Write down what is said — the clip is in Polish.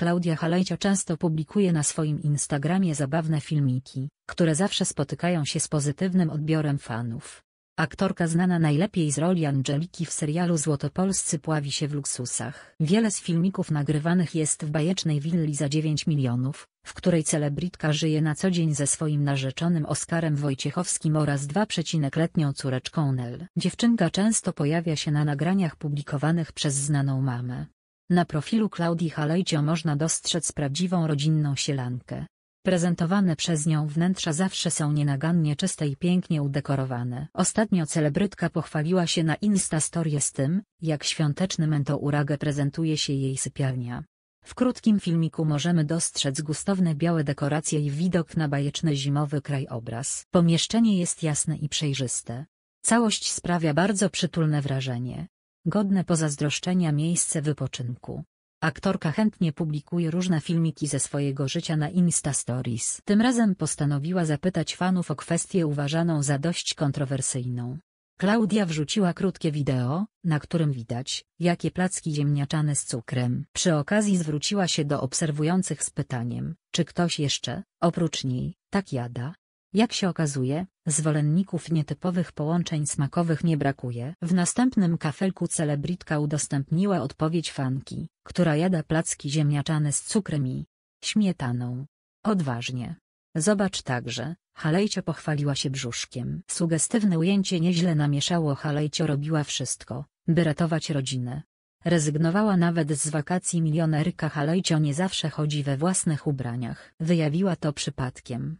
Klaudia Halejcia często publikuje na swoim Instagramie zabawne filmiki, które zawsze spotykają się z pozytywnym odbiorem fanów. Aktorka znana najlepiej z roli Angeliki w serialu Złotopolscy pławi się w luksusach. Wiele z filmików nagrywanych jest w bajecznej willi za 9 milionów, w której celebritka żyje na co dzień ze swoim narzeczonym Oskarem Wojciechowskim oraz 2,letnią córeczką Nel. Dziewczynka często pojawia się na nagraniach publikowanych przez znaną mamę. Na profilu Klaudii Halejcio można dostrzec prawdziwą rodzinną sielankę. Prezentowane przez nią wnętrza zawsze są nienagannie czyste i pięknie udekorowane. Ostatnio celebrytka pochwaliła się na insta-story z tym, jak świąteczny mento entouragę prezentuje się jej sypialnia. W krótkim filmiku możemy dostrzec gustowne białe dekoracje i widok na bajeczny zimowy krajobraz. Pomieszczenie jest jasne i przejrzyste. Całość sprawia bardzo przytulne wrażenie. Godne pozazdroszczenia miejsce wypoczynku. Aktorka chętnie publikuje różne filmiki ze swojego życia na Insta Stories. Tym razem postanowiła zapytać fanów o kwestię uważaną za dość kontrowersyjną. Klaudia wrzuciła krótkie wideo, na którym widać, jakie placki ziemniaczane z cukrem. Przy okazji zwróciła się do obserwujących z pytaniem, czy ktoś jeszcze, oprócz niej, tak jada. Jak się okazuje, zwolenników nietypowych połączeń smakowych nie brakuje. W następnym kafelku celebritka udostępniła odpowiedź fanki, która jada placki ziemniaczane z cukrem i śmietaną. Odważnie. Zobacz także, Halejcio pochwaliła się brzuszkiem. Sugestywne ujęcie nieźle namieszało Halejcio robiła wszystko, by ratować rodzinę. Rezygnowała nawet z wakacji milionerka Halejcio nie zawsze chodzi we własnych ubraniach. Wyjawiła to przypadkiem.